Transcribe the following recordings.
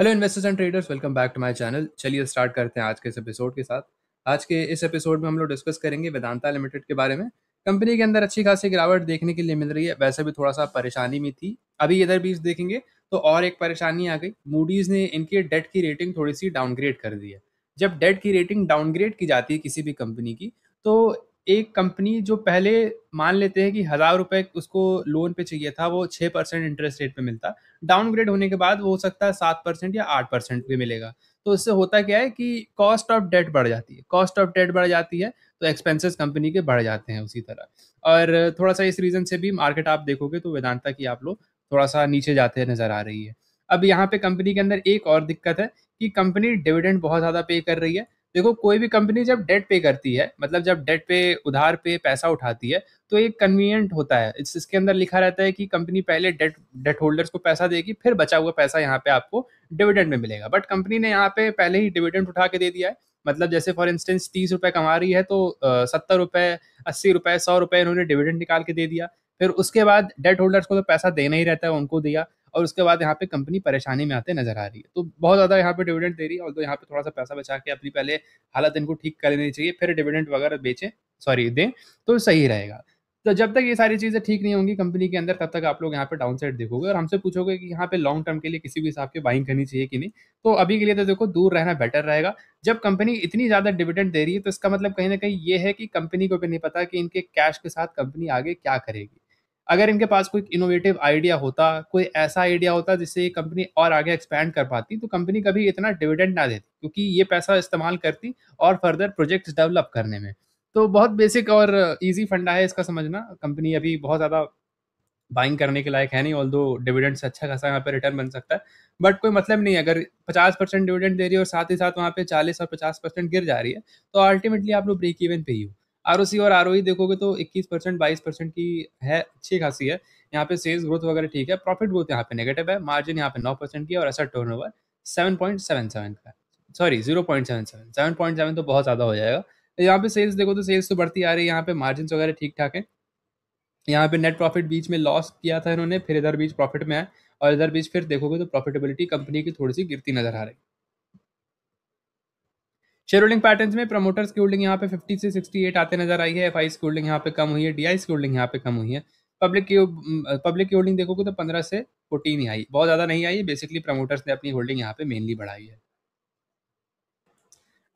hello investors and traders welcome back to my channel चलिए start करते हैं आज के इस एपिसोड के साथ आज के इस एपिसोड में हम लोग डिस्कस करेंगे वेदांता लिमिटेड के बारे में कंपनी के अंदर अच्छी खासी गिरावट देखने के लिए मिल रही है वैसे भी थोड़ा सा परेशानी में थी अभी इधर बीच देखेंगे तो और एक परेशानी आ गई मूडीज़ ने इनके डेट की रेटिंग थोड़ी सी डाउनग्रेड कर दी है जब डेट की रेटिंग डाउनग्रेड की जाती है किसी भी कंपनी की तो एक कंपनी जो पहले मान लेते हैं कि हज़ार रुपये उसको लोन पे चाहिए था वो छः परसेंट इंटरेस्ट रेट पे मिलता डाउनग्रेड होने के बाद वो हो सकता है सात परसेंट या आठ परसेंट पे मिलेगा तो इससे होता क्या है कि कॉस्ट ऑफ डेट बढ़ जाती है कॉस्ट ऑफ डेट बढ़ जाती है तो एक्सपेंसेस कंपनी के बढ़ जाते हैं उसी तरह और थोड़ा सा इस रीज़न से भी मार्केट आप देखोगे तो वेदांता की आप लोग थोड़ा सा नीचे जाते नज़र आ रही है अब यहाँ पे कंपनी के अंदर एक और दिक्कत है कि कंपनी डिविडेंड बहुत ज़्यादा पे कर रही है देखो कोई भी कंपनी जब डेट पे करती है मतलब जब डेट पे उधार पे पैसा उठाती है तो एक कन्वीनियंट होता है इस इसके अंदर लिखा रहता है कि कंपनी पहले डेट डेट होल्डर्स को पैसा देगी फिर बचा हुआ पैसा यहाँ पे आपको डिविडेंड में मिलेगा बट कंपनी ने यहाँ पे पहले ही डिविडेंड उठा के दे दिया है मतलब जैसे फॉर इंस्टेंस तीस रुपए कमा रही है तो सत्तर रुपए अस्सी रुपए सौ रुपए इन्होंने डिविडेंड निकाल के दे दिया फिर उसके बाद डेट होल्डर्स को तो पैसा देना ही रहता है उनको दिया और उसके बाद यहाँ पे कंपनी परेशानी में आते नजर आ रही है तो बहुत ज़्यादा यहाँ पे डिविडेंड दे रही है और तो यहाँ पे थोड़ा सा पैसा बचा के अपनी पहले हालत इनको ठीक कर लेनी चाहिए फिर डिविडेंड वगैरह बेचें सॉरी दें तो सही रहेगा तो जब तक ये सारी चीज़ें ठीक नहीं होंगी कंपनी के अंदर तब तक आप लोग यहाँ पे डाउन साइड देखोगे और हमसे पूछोगे कि यहाँ पे लॉन्ग टर्म के लिए किसी भी हिसाब से बाइंग करनी चाहिए कि नहीं तो अभी के लिए तो देखो दूर रहना बेटर रहेगा जब कंपनी इतनी ज़्यादा डिविडेंड दे रही है तो इसका मतलब कहीं ना कहीं ये है कि कंपनी को भी नहीं पता कि इनके कैश के साथ कंपनी आगे क्या करेगी अगर इनके पास कोई इनोवेटिव आइडिया होता कोई ऐसा आइडिया होता जिससे ये कंपनी और आगे एक्सपैंड कर पाती तो कंपनी कभी इतना डिविडेंड ना देती क्योंकि ये पैसा इस्तेमाल करती और फर्दर प्रोजेक्ट्स डेवलप करने में तो बहुत बेसिक और ईजी फंडा है इसका समझना कंपनी अभी बहुत ज़्यादा बाइंग करने के लायक है नहीं ऑल दो डिविडेंड अच्छा खासा यहाँ पर रिटर्न बन सकता है बट कोई मतलब नहीं अगर पचास परसेंट डिविडेंड दे रही है और साथ ही साथ वहाँ पे चालीस और पचास परसेंट गिर जा रही है तो अल्टीमेटली आप लोग ब्रेक इवन पे ही हो आर और आर देखोगे तो 21 परसेंट बाईस परसेंट की है अच्छी खासी है यहाँ पे सेल्स ग्रोथ वगैरह ठीक है प्रॉफिट ग्रोथ यहाँ पे नेगेटिव है मार्जिन यहाँ पे नौ परसेंट की और ऐसा turnover seven point seven seven का है sorry zero point seven seven seven point seven तो बहुत ज़्यादा हो जाएगा यहाँ पे सेल्स देखो तो सेल्स तो बढ़ती आ रही है यहाँ पे मार्जिन वगैरह ठीक ठाक है यहाँ पे नेट प्रॉफिट बीच में लॉस किया था इन्होंने फिर इधर बीच प्रॉफिट में आया और इधर बीच फिर देखोगे तो प्रॉफिटेबिलिटी कंपनी की थोड़ी सी गिरती नजर आ रही शेयर होल्डिंग पैटर्न में प्रमोटर्स की होल्डिंग यहाँ पे 50 से 68 आते नजर आई है एफ आई की होल्डिंग यहाँ पे कम हुई है डी आई की होल्डिंग यहाँ पे कम हुई है पब्लिक की पब्लिक की होल्डिंग देखोगे तो 15 से 14 ही आई बहुत ज़्यादा नहीं आई है बेसिकली प्रमोटर्स ने अपनी होल्डिंग यहाँ पे मेनली बढ़ाई है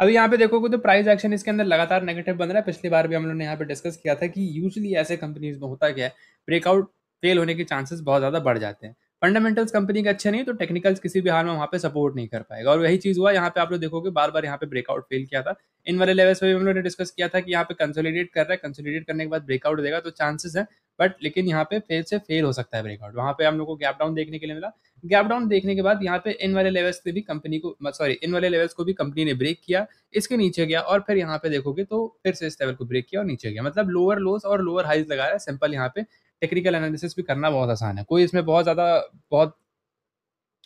अभी यहाँ पे देखोगे तो प्राइस एक्शन इसके अंदर लगातार नेगेटिव बन रहा है पिछली बार भी हम लोगों ने यहाँ पे डिस्कस किया था कि यूजली ऐसे कंपनीज में होता क्या है ब्रेकआउट फेल होने के चांसेस बहुत ज़्यादा बढ़ जाते हैं फंडामेंटल्स कंपनी के अच्छे नहीं तो टेक्निकल्स किसी भी हाल में वहाँ पे सपोर्ट नहीं कर पाएगा और वही चीज़ हुआ यहाँ पे आप लोग देखोगे बार बार यहाँ पे ब्रेकआउट फेल किया था इन वाले लेवल्स पे हम लोगों ने डिस्कस किया था कि यहाँ पे कंसोलिडेट कर रहा है कंसोलिडेट करने के बाद ब्रेकआउट देगा तो चांसेस है बट लेकिन यहाँ पे फेल से फेल हो सकता है ब्रेकआउट वहाँ पे हम लोग को गैप डाउन देखने के लिए मिला गैप डाउन देखने के बाद यहाँ पे इन वाले लेवल्स पे भी कंपनी को सॉरी इन वाले लेवल्स को भी कंपनी ने ब्रेक किया इसके नीचे गया और फिर यहाँ पे देखोगे तो फिर से इस लेवल को ब्रेक किया और नीचे गया मतलब लोअर लोस और लोअर हाइज लगा रहा है सिंपल यहाँ पे टेक्निकल एनालिसिस भी करना बहुत आसान है कोई इसमें बहुत ज़्यादा बहुत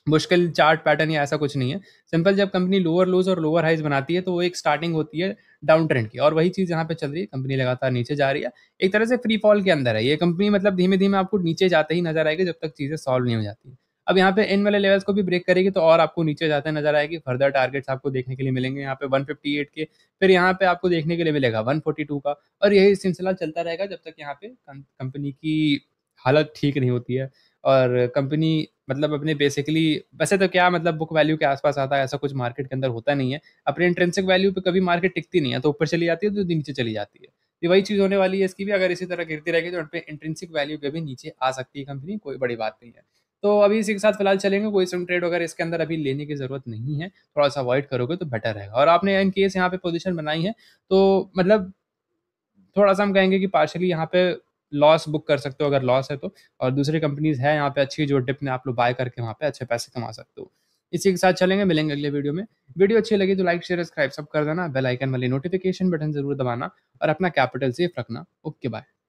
मुश्किल चार्ट पैटर्न या ऐसा कुछ नहीं है सिंपल जब कंपनी लोअर लोज और लोअर हाइज बनाती है तो वो एक स्टार्टिंग होती है डाउन ट्रेंड की और वही चीज़ यहाँ पे चल रही है कंपनी लगातार नीचे जा रही है एक तरह से फ्री फॉल के अंदर है ये कंपनी मतलब धीमे धीमे आपको नीचे जाते ही नजर आएगी जब तक चीज़ें सॉल्व नहीं हो जाती है अब यहाँ पे इन वाले लेवल्स को भी ब्रेक करेगी तो और आपको नीचे जाते नजर आएगी फर्दर टारगेट्स आपको देखने के लिए मिलेंगे यहाँ पे 158 के फिर यहाँ पे आपको देखने के लिए मिलेगा 142 का और यही सिलसिला चलता रहेगा जब तक यहाँ पे कंपनी की हालत ठीक नहीं होती है और कंपनी मतलब अपने बेसिकली वैसे तो क्या मतलब बुक वैल्यू के आसपास आता है ऐसा कुछ मार्केट के अंदर होता नहीं है अपने इंट्रेंसिक वैल्यू पे कभी मार्केट टिकती नहीं है तो ऊपर चली जाती है तो नीचे चली जाती है ये वही चीज़ होने वाली है इसकी भी अगर इसी तरह गिरती रहेगी तो इंट्रेंसिक वैल्यू पे भी नीचे आ सकती है कंपनी कोई बड़ी बात नहीं है तो अभी इसी के साथ फिलहाल चलेंगे कोई सिम ट्रेड वगैरह इसके अंदर अभी लेने की ज़रूरत नहीं है थोड़ा सा अवॉइड करोगे तो बेटर रहेगा और आपने इन केस यहाँ पे पोजिशन बनाई है तो मतलब थोड़ा सा हम कहेंगे कि पार्शली यहाँ पे लॉस बुक कर सकते हो अगर लॉस है तो और दूसरी कंपनीज है यहाँ पे अच्छी जो डिप में आप लोग बाय करके वहाँ पे अच्छे पैसे कमा सकते हो इसी के साथ चलेंगे मिलेंगे अगले वीडियो में वीडियो अच्छी लगी तो लाइक शेयर सब्सक्राइब सब कर देना बेल आइकन वाली नोटिफिकेशन बटन जरूर दबाना और अपना कैपिटल सेफ रखना ओके बाय